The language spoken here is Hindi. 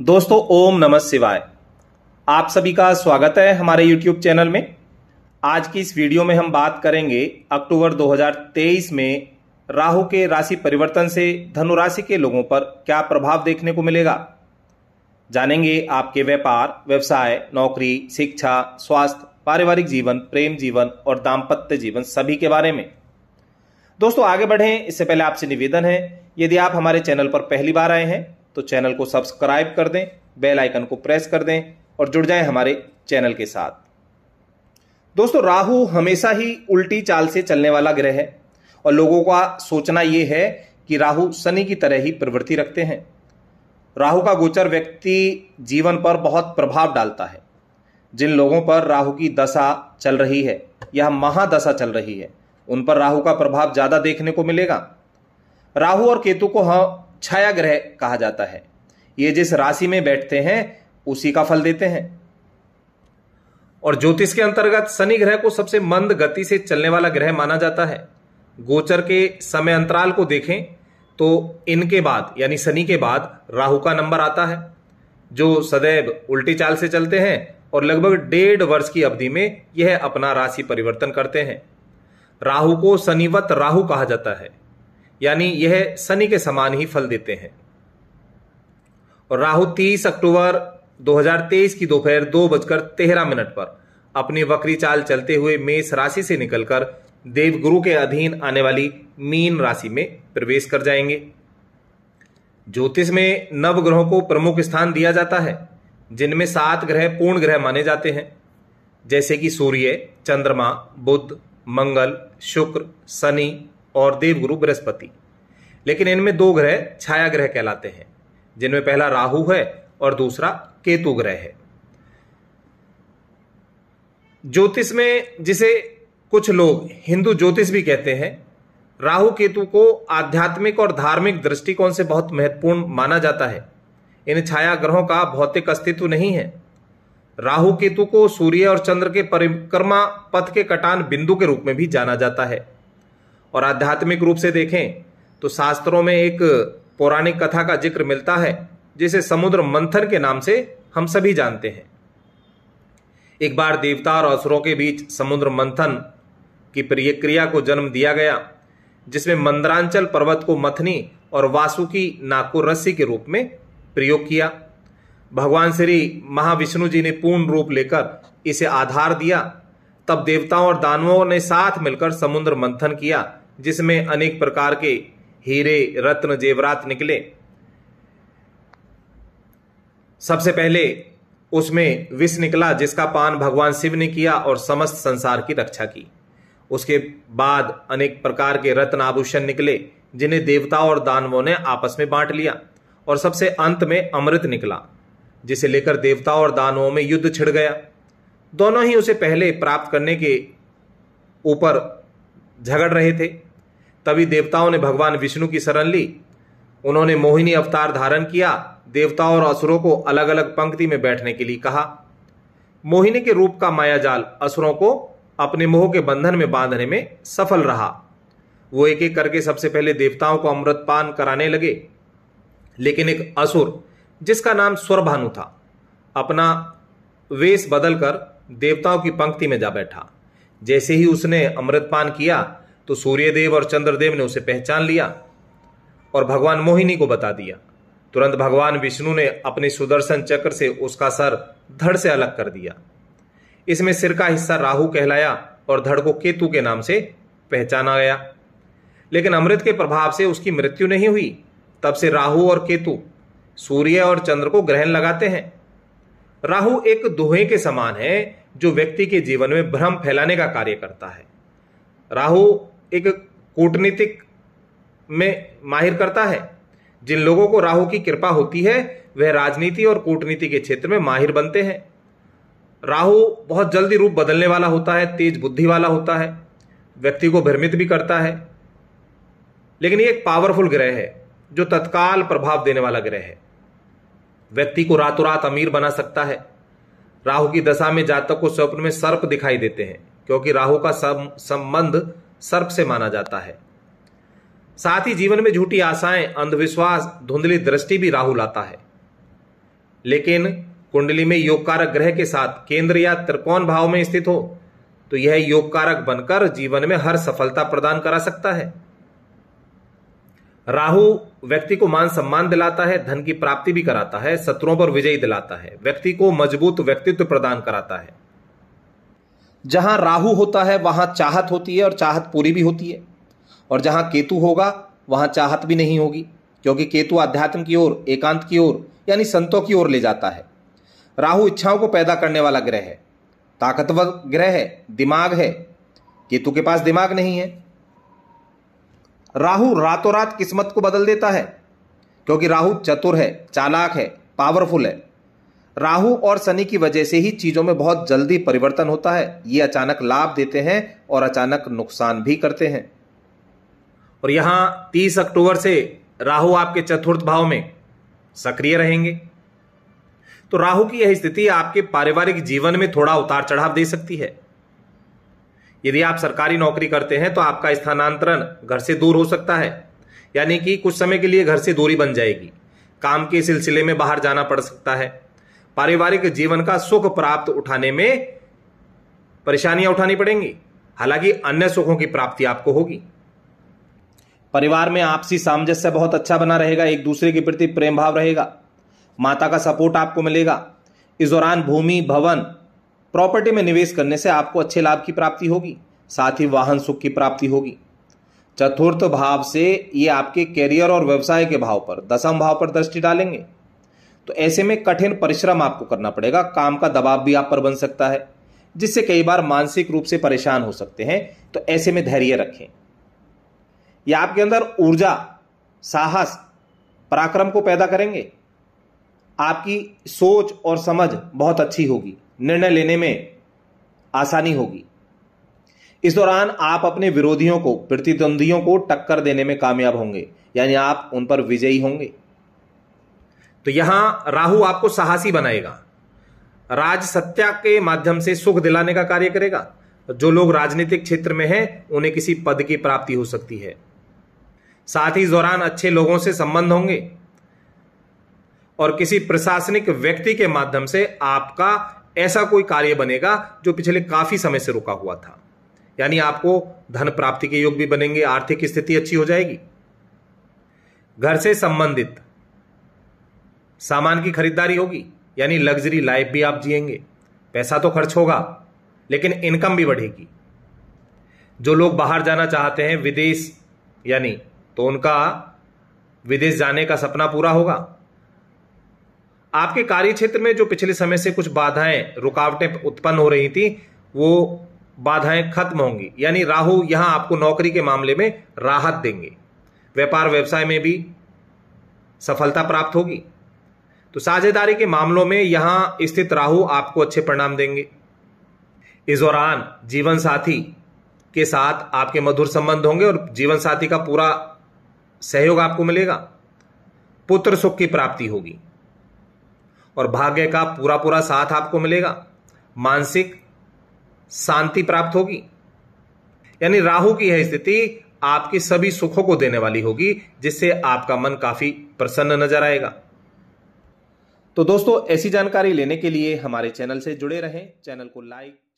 दोस्तों ओम नमः शिवाय आप सभी का स्वागत है हमारे यूट्यूब चैनल में आज की इस वीडियो में हम बात करेंगे अक्टूबर 2023 में राहु के राशि परिवर्तन से धनु राशि के लोगों पर क्या प्रभाव देखने को मिलेगा जानेंगे आपके व्यापार व्यवसाय नौकरी शिक्षा स्वास्थ्य पारिवारिक जीवन प्रेम जीवन और दाम्पत्य जीवन सभी के बारे में दोस्तों आगे बढ़ें इससे पहले आपसे निवेदन है यदि आप हमारे चैनल पर पहली बार आए हैं तो चैनल को सब्सक्राइब कर दें बेल आइकन को प्रेस कर दें और जुड़ जाएं हमारे चैनल के साथ दोस्तों राहु हमेशा ही उल्टी चाल से चलने वाला ग्रह है और लोगों का सोचना यह है कि राहु शनि की तरह ही प्रवृत्ति रखते हैं राहु का गोचर व्यक्ति जीवन पर बहुत प्रभाव डालता है जिन लोगों पर राहु की दशा चल रही है या महादशा चल रही है उन पर राहु का प्रभाव ज्यादा देखने को मिलेगा राहु और केतु को हम हाँ, छाया ग्रह कहा जाता है ये जिस राशि में बैठते हैं उसी का फल देते हैं और ज्योतिष के अंतर्गत शनि ग्रह को सबसे मंद गति से चलने वाला ग्रह माना जाता है गोचर के समय अंतराल को देखें तो इनके बाद यानी शनि के बाद राहु का नंबर आता है जो सदैव उल्टी चाल से चलते हैं और लगभग डेढ़ वर्ष की अवधि में यह अपना राशि परिवर्तन करते हैं राहु को शनिवत राहु कहा जाता है यानी यह शनि के समान ही फल देते हैं और राहु 30 अक्टूबर 2023 की दोपहर दो बजकर तेरह मिनट पर अपनी वक्री चाल चलते हुए मेष राशि से निकलकर देवगुरु के अधीन आने वाली मीन राशि में प्रवेश कर जाएंगे ज्योतिष में नव ग्रहों को प्रमुख स्थान दिया जाता है जिनमें सात ग्रह पूर्ण ग्रह माने जाते हैं जैसे कि सूर्य चंद्रमा बुध मंगल शुक्र शनि और देवगुरु बृहस्पति लेकिन इनमें दो ग्रह छाया ग्रह कहलाते हैं जिनमें पहला राहु है और दूसरा केतु ग्रह है ज्योतिष में जिसे कुछ लोग हिंदू ज्योतिष भी कहते हैं राहु केतु को आध्यात्मिक और धार्मिक दृष्टिकोण से बहुत महत्वपूर्ण माना जाता है इन छाया ग्रहों का भौतिक अस्तित्व नहीं है राहु केतु को सूर्य और चंद्र के परिक्रमा पथ के कटान बिंदु के रूप में भी जाना जाता है और आध्यात्मिक रूप से देखें तो शास्त्रों में एक पौराणिक कथा का जिक्र मिलता है जिसे समुद्र मंथन के नाम से हम सभी जानते हैं एक बार देवता और असुरों के बीच समुद्र मंथन की प्रियक्रिया को जन्म दिया गया जिसमें मंदरांचल पर्वत को मथनी और वासुकी नागपुर रस्सी के रूप में प्रयोग किया भगवान श्री महाविष्णु जी ने पूर्ण रूप लेकर इसे आधार दिया तब देवताओं और दानवों ने साथ मिलकर समुद्र मंथन किया जिसमें अनेक प्रकार के हीरे रत्न जेवरात निकले सबसे पहले उसमें विष निकला जिसका पान भगवान शिव ने किया और समस्त संसार की रक्षा की उसके बाद अनेक प्रकार के रत्न आभूषण निकले जिन्हें देवता और दानवों ने आपस में बांट लिया और सबसे अंत में अमृत निकला जिसे लेकर देवता और दानवों में युद्ध छिड़ गया दोनों ही उसे पहले प्राप्त करने के ऊपर झगड़ रहे थे तभी देवताओं ने भगवान विष्णु की शरण ली उन्होंने मोहिनी अवतार धारण किया देवताओं और असुरों को अलग अलग पंक्ति में बैठने के लिए कहा मोहिनी के रूप का मायाजाल असुरों को अपने मोह के बंधन में बांधने में सफल रहा वो एक एक करके सबसे पहले देवताओं को अमृत पान कराने लगे लेकिन एक असुर जिसका नाम स्वरभानु था अपना वेश बदलकर देवताओं की पंक्ति में जा बैठा जैसे ही उसने अमृतपान किया तो सूर्यदेव और चंद्रदेव ने उसे पहचान लिया और भगवान मोहिनी को बता दिया तुरंत भगवान विष्णु ने अपने सुदर्शन चक्र से उसका सर धड़ से अलग कर दिया इसमें सिर का हिस्सा राहु कहलाया और धड़ को केतु के नाम से पहचाना गया लेकिन अमृत के प्रभाव से उसकी मृत्यु नहीं हुई तब से राहु और केतु सूर्य और चंद्र को ग्रहण लगाते हैं राहु एक दोहे के समान है जो व्यक्ति के जीवन में भ्रम फैलाने का कार्य करता है राहु एक कूटनीतिक में माहिर करता है जिन लोगों को राहु की कृपा होती है वह राजनीति और कूटनीति के क्षेत्र में माहिर बनते हैं राहु बहुत जल्दी रूप बदलने वाला होता है तेज बुद्धि वाला होता है व्यक्ति को भ्रमित भी करता है लेकिन ये एक पावरफुल ग्रह है जो तत्काल प्रभाव देने वाला ग्रह है व्यक्ति को रातों रात अमीर बना सकता है राहु की दशा में जातक को स्वप्न में सर्प दिखाई देते हैं क्योंकि राहु का संबंध सर्प से माना जाता है साथ ही जीवन में झूठी आशाएं अंधविश्वास धुंधली दृष्टि भी राहु लाता है लेकिन कुंडली में योग कारक ग्रह के साथ केंद्र या त्रिकोण भाव में स्थित हो तो यह योग कारक बनकर जीवन में हर सफलता प्रदान करा सकता है राहु व्यक्ति को मान सम्मान दिलाता है धन की प्राप्ति भी कराता है शत्रुओं पर विजयी दिलाता है व्यक्ति को मजबूत व्यक्तित्व प्रदान कराता है जहां राहु होता है वहां चाहत होती है और चाहत पूरी भी होती है और जहां केतु होगा वहां चाहत भी नहीं होगी क्योंकि केतु अध्यात्म की ओर एकांत की ओर यानी संतों की ओर ले जाता है राहु इच्छाओं को पैदा करने वाला ग्रह है ताकतवर ग्रह है दिमाग है केतु के पास दिमाग नहीं है राहु रातों रात किस्मत को बदल देता है क्योंकि राहु चतुर है चालाक है पावरफुल है राहु और शनि की वजह से ही चीजों में बहुत जल्दी परिवर्तन होता है ये अचानक लाभ देते हैं और अचानक नुकसान भी करते हैं और यहां तीस अक्टूबर से राहु आपके चतुर्थ भाव में सक्रिय रहेंगे तो राहु की यह स्थिति आपके पारिवारिक जीवन में थोड़ा उतार चढ़ाव दे सकती है यदि आप सरकारी नौकरी करते हैं तो आपका स्थानांतरण घर से दूर हो सकता है यानी कि कुछ समय के लिए घर से दूरी बन जाएगी काम के सिलसिले में बाहर जाना पड़ सकता है पारिवारिक जीवन का सुख प्राप्त उठाने में परेशानियां उठानी पड़ेंगी हालांकि अन्य सुखों की प्राप्ति आपको होगी परिवार में आपसी सामंजस्य बहुत अच्छा बना रहेगा एक दूसरे के प्रति प्रेम भाव रहेगा माता का सपोर्ट आपको मिलेगा इस दौरान भूमि भवन प्रॉपर्टी में निवेश करने से आपको अच्छे लाभ की प्राप्ति होगी साथ ही वाहन सुख की प्राप्ति होगी चतुर्थ भाव से ये आपके कैरियर और व्यवसाय के भाव पर दसम भाव पर दृष्टि डालेंगे तो ऐसे में कठिन परिश्रम आपको करना पड़ेगा काम का दबाव भी आप पर बन सकता है जिससे कई बार मानसिक रूप से परेशान हो सकते हैं तो ऐसे में धैर्य रखें यह आपके अंदर ऊर्जा साहस पराक्रम को पैदा करेंगे आपकी सोच और समझ बहुत अच्छी होगी निर्णय लेने में आसानी होगी इस दौरान आप अपने विरोधियों को प्रतिद्वंदियों को टक्कर देने में कामयाब होंगे यानी आप उन पर विजयी होंगे तो यहां राहु आपको साहसी बनाएगा राज सत्या के माध्यम से सुख दिलाने का कार्य करेगा जो लोग राजनीतिक क्षेत्र में हैं उन्हें किसी पद की प्राप्ति हो सकती है साथ ही इस दौरान अच्छे लोगों से संबंध होंगे और किसी प्रशासनिक व्यक्ति के माध्यम से आपका ऐसा कोई कार्य बनेगा जो पिछले काफी समय से रुका हुआ था यानी आपको धन प्राप्ति के योग भी बनेंगे आर्थिक स्थिति अच्छी हो जाएगी घर से संबंधित सामान की खरीदारी होगी यानी लग्जरी लाइफ भी आप जिएंगे पैसा तो खर्च होगा लेकिन इनकम भी बढ़ेगी जो लोग बाहर जाना चाहते हैं विदेश यानी तो उनका विदेश जाने का सपना पूरा होगा आपके कार्य क्षेत्र में जो पिछले समय से कुछ बाधाएं रुकावटें उत्पन्न हो रही थी वो बाधाएं खत्म होंगी यानी राहु यहां आपको नौकरी के मामले में राहत देंगे व्यापार व्यवसाय में भी सफलता प्राप्त होगी तो साझेदारी के मामलों में यहां स्थित राहु आपको अच्छे परिणाम देंगे इस दौरान जीवन साथी के साथ आपके मधुर संबंध होंगे और जीवन साथी का पूरा सहयोग आपको मिलेगा पुत्र सुख की प्राप्ति होगी और भाग्य का पूरा पूरा साथ आपको मिलेगा मानसिक शांति प्राप्त होगी यानी राहु की यह स्थिति आपके सभी सुखों को देने वाली होगी जिससे आपका मन काफी प्रसन्न नजर आएगा तो दोस्तों ऐसी जानकारी लेने के लिए हमारे चैनल से जुड़े रहें चैनल को लाइक